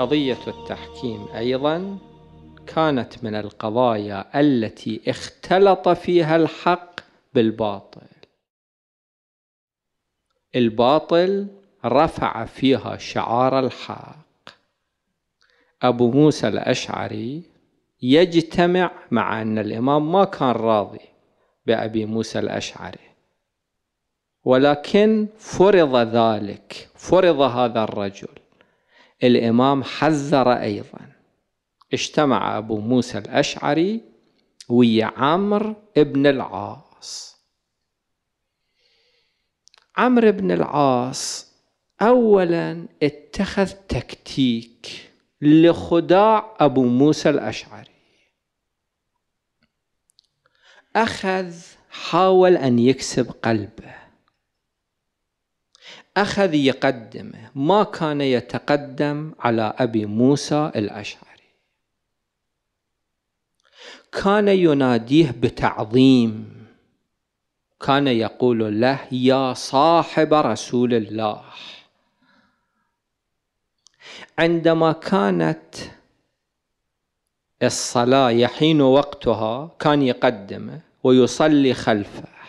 قضية التحكيم أيضا كانت من القضايا التي اختلط فيها الحق بالباطل الباطل رفع فيها شعار الحق أبو موسى الأشعري يجتمع مع أن الإمام ما كان راضي بأبي موسى الأشعري ولكن فرض ذلك فرض هذا الرجل الإمام حذر أيضا اجتمع أبو موسى الأشعري ويا عمرو بن العاص عمرو بن العاص أولا اتخذ تكتيك لخداع أبو موسى الأشعري أخذ حاول أن يكسب قلبه أخذ يقدمه ما كان يتقدم على أبي موسى الأشعري كان يناديه بتعظيم كان يقول له يا صاحب رسول الله عندما كانت الصلاة يحين وقتها كان يقدمه ويصلي خلفه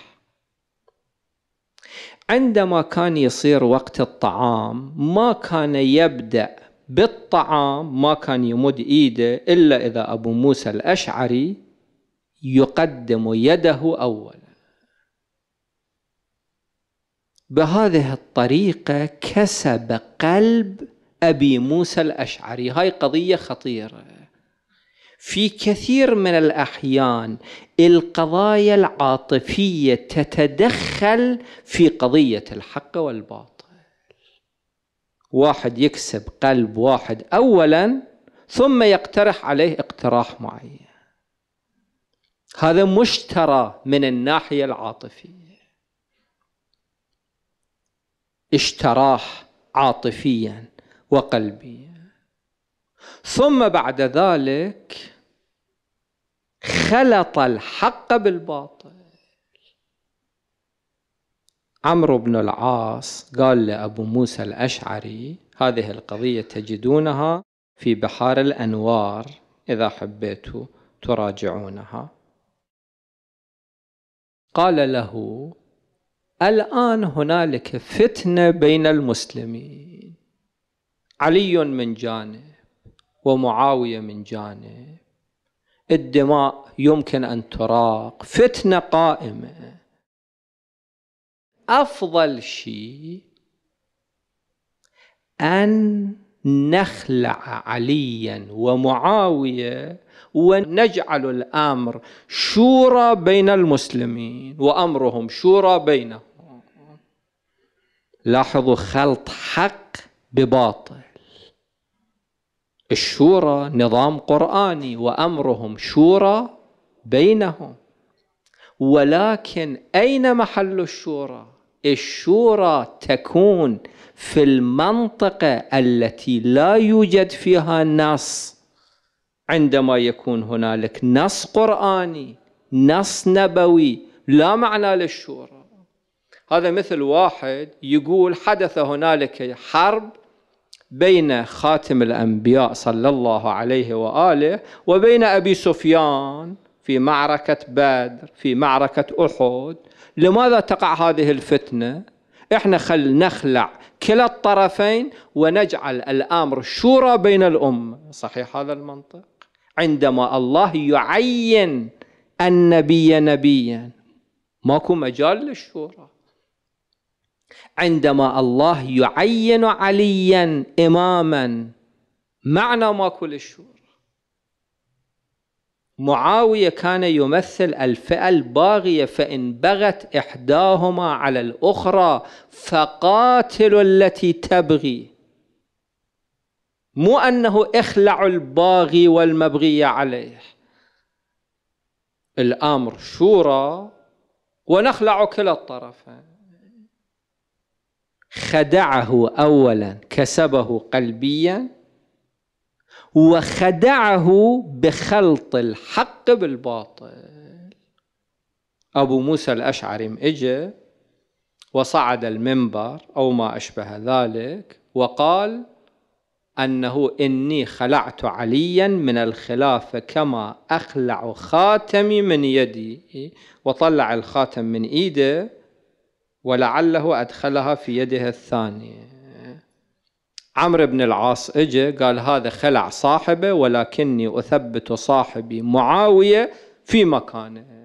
عندما كان يصير وقت الطعام ما كان يبدأ بالطعام ما كان يمد ايده الا اذا ابو موسى الاشعري يقدم يده اولا بهذه الطريقه كسب قلب ابي موسى الاشعري هاي قضيه خطيره في كثير من الاحيان القضايا العاطفيه تتدخل في قضيه الحق والباطل واحد يكسب قلب واحد اولا ثم يقترح عليه اقتراح معين هذا مشترى من الناحيه العاطفيه اشتراه عاطفيا وقلبيا ثم بعد ذلك خلط الحق بالباطل عمرو بن العاص قال لأبو موسى الأشعري هذه القضية تجدونها في بحار الأنوار إذا حبيتوا تراجعونها قال له الآن هنالك فتنة بين المسلمين علي من جانب ومعاوية من جانب الدماء يمكن أن تراق فتنة قائمة أفضل شيء أن نخلع عليا ومعاوية ونجعل الأمر شورى بين المسلمين وأمرهم شورى بينهم لاحظوا خلط حق بباطل الشورى نظام قرآني وأمرهم شورى بينهم ولكن أين محل الشورى؟ الشورى تكون في المنطقة التي لا يوجد فيها نص عندما يكون هنالك نص قرآني نص نبوي لا معنى للشورى هذا مثل واحد يقول حدث هنالك حرب بين خاتم الأنبياء صلى الله عليه وآله وبين أبي سفيان في معركة بدر في معركة أحد لماذا تقع هذه الفتنة احنا خل نخلع كلا الطرفين ونجعل الأمر شورى بين الأمة صحيح هذا المنطق عندما الله يعين النبي نبيا ماكو مجال للشورى عندما الله يعين عليا إماما معنى ما كل الشورى معاوية كان يمثل الفئة الباغية فإن بغت إحداهما على الأخرى فقاتل التي تبغي مو أنه اخلع الباغي والمبغي عليه الأمر شورى ونخلع كلا الطرفين خدعه اولا كسبه قلبيا وخدعه بخلط الحق بالباطل ابو موسى الاشعري اجى وصعد المنبر او ما اشبه ذلك وقال انه اني خلعت عليا من الخلافه كما اخلع خاتمي من يدي وطلع الخاتم من ايده ولعله أدخلها في يدها الثانية عمرو بن العاص اجى قال هذا خلع صاحبه ولكني أثبت صاحبي معاوية في مكانه